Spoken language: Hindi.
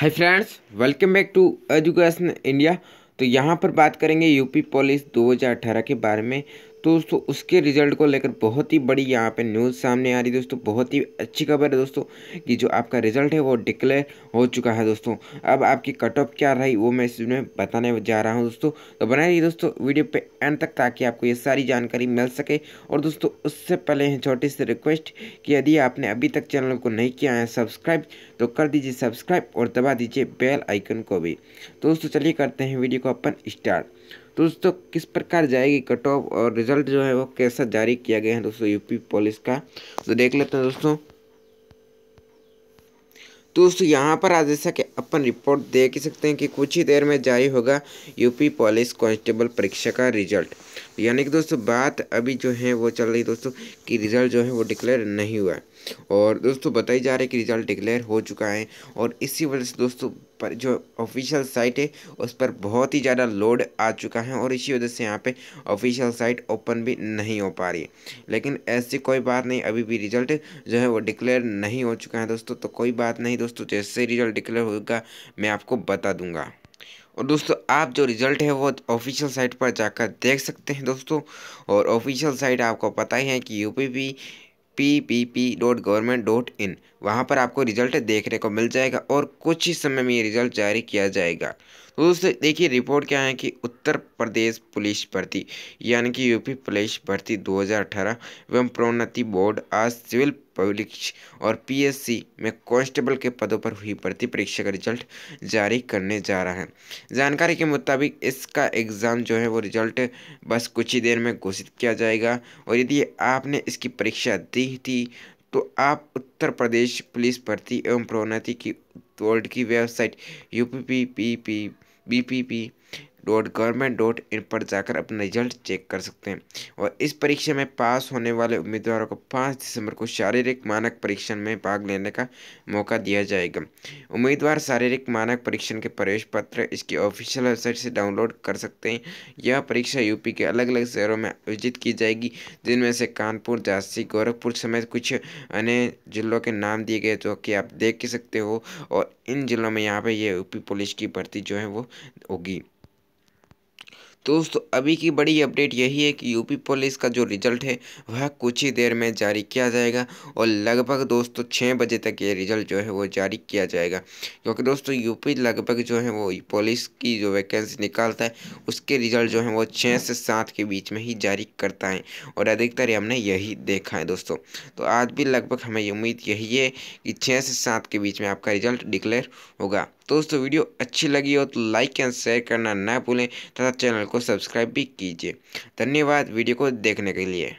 hi friends welcome back to education India तो यहाँ पर बात करेंगे यूपी पुलिस 2018 के बारे में तो दोस्तों उसके रिजल्ट को लेकर बहुत ही बड़ी यहाँ पे न्यूज़ सामने आ रही है दोस्तों बहुत ही अच्छी खबर है दोस्तों कि जो आपका रिजल्ट है वो डिक्लेयर हो चुका है दोस्तों अब आपकी कट ऑफ क्या रही वो मैं इसमें बताने जा रहा हूँ दोस्तों तो बनाए रही दोस्तों वीडियो पे एंड तक ताकि आपको ये सारी जानकारी मिल सके और दोस्तों उससे पहले है छोटी सी रिक्वेस्ट कि यदि आपने अभी तक चैनल को नहीं किया है सब्सक्राइब तो कर दीजिए सब्सक्राइब और दबा दीजिए बेल आइकन को भी दोस्तों चलिए करते हैं वीडियो को अपन स्टार्ट तो दोस्तों किस प्रकार जाएगी कट ऑफ और रिजल्ट जो है वो कैसा जारी किया गया है दोस्तों यूपी पुलिस का तो देख लेते हैं दोस्तों तो दोस्तों यहाँ पर आज जैसा कि अपन रिपोर्ट देख ही सकते हैं कि कुछ ही देर में जारी होगा यूपी पुलिस कांस्टेबल परीक्षा का रिजल्ट यानी कि दोस्तों बात अभी जो है वो चल रही दोस्तों कि रिज़ल्ट जो है वो डिक्लेयर नहीं हुआ है और दोस्तों बताई जा रहा है कि रिज़ल्ट डिक्लेयर हो चुका है और इसी वजह से दोस्तों पर जो ऑफिशियल साइट है उस पर बहुत ही ज़्यादा लोड आ चुका है और इसी वजह से यहाँ पे ऑफिशियल साइट ओपन भी नहीं हो पा रही है लेकिन ऐसी कोई बात नहीं अभी भी रिज़ल्ट जो है वो डिक्लेयर नहीं हो चुका है दोस्तों तो कोई बात नहीं दोस्तों जैसे रिज़ल्ट डिक्लेयर होगा मैं आपको बता दूंगा और दोस्तों आप जो रिज़ल्ट है वो ऑफिशियल साइट पर जाकर देख सकते हैं दोस्तों और ऑफिशियल साइट आपको पता ही है कि U P P P P P dot government dot in वहाँ पर आपको रिज़ल्ट देखने को मिल जाएगा और कुछ ही समय में ये रिज़ल्ट जारी किया जाएगा तो दोस्तों देखिए रिपोर्ट क्या है कि उत्तर प्रदेश पुलिस भर्ती यानी कि यूपी पुलिस भर्ती 2018 एवं प्रोन्नति बोर्ड आज सिविल पब्लिक और पीएससी में कांस्टेबल के पदों पर हुई भर्ती परीक्षा का रिजल्ट जारी करने जा रहा है जानकारी के मुताबिक इसका एग्ज़ाम जो है वो रिजल्ट बस कुछ ही देर में घोषित किया जाएगा और यदि आपने इसकी परीक्षा दी थी तो आप उत्तर प्रदेश पुलिस भर्ती एवं प्रोन्नति की बोर्ड की website U P P P P B P P dot government dot in पर जाकर अपना रिजल्ट चेक कर सकते हैं और इस परीक्षा में पास होने वाले उम्मीदवारों को पाँच दिसंबर को शारीरिक मानक परीक्षण में भाग लेने का मौका दिया जाएगा उम्मीदवार शारीरिक मानक परीक्षण के प्रवेश पत्र इसकी ऑफिशियल वेबसाइट से डाउनलोड कर सकते हैं यह परीक्षा यूपी के अलग अलग शहरों में आयोजित की जाएगी जिनमें से कानपुर झांसी गोरखपुर समेत कुछ अन्य जिलों के नाम दिए गए जो कि आप देख सकते हो और इन जिलों में यहाँ पर यह यूपी पुलिस की भर्ती जो है वो होगी दोस्तों अभी की बड़ी अपडेट यही है कि यूपी पुलिस का जो रिजल्ट है वह कुछ ही देर में जारी किया जाएगा और लगभग दोस्तों छः बजे तक ये रिजल्ट जो है वो जारी किया जाएगा क्योंकि दोस्तों यूपी लगभग जो है वो पुलिस की जो वैकेंसी निकालता है उसके रिजल्ट जो है वो छः से सात के बीच में ही जारी करता है और अधिकतर हमने यही देखा है दोस्तों तो आज भी लगभग हमें उम्मीद यही है कि छः से सात के बीच में आपका रिजल्ट डिक्लेयर होगा दोस्तों वीडियो अच्छी लगी हो तो लाइक एंड शेयर करना ना भूलें तथा चैनल को सब्सक्राइब भी कीजिए धन्यवाद वीडियो को देखने के लिए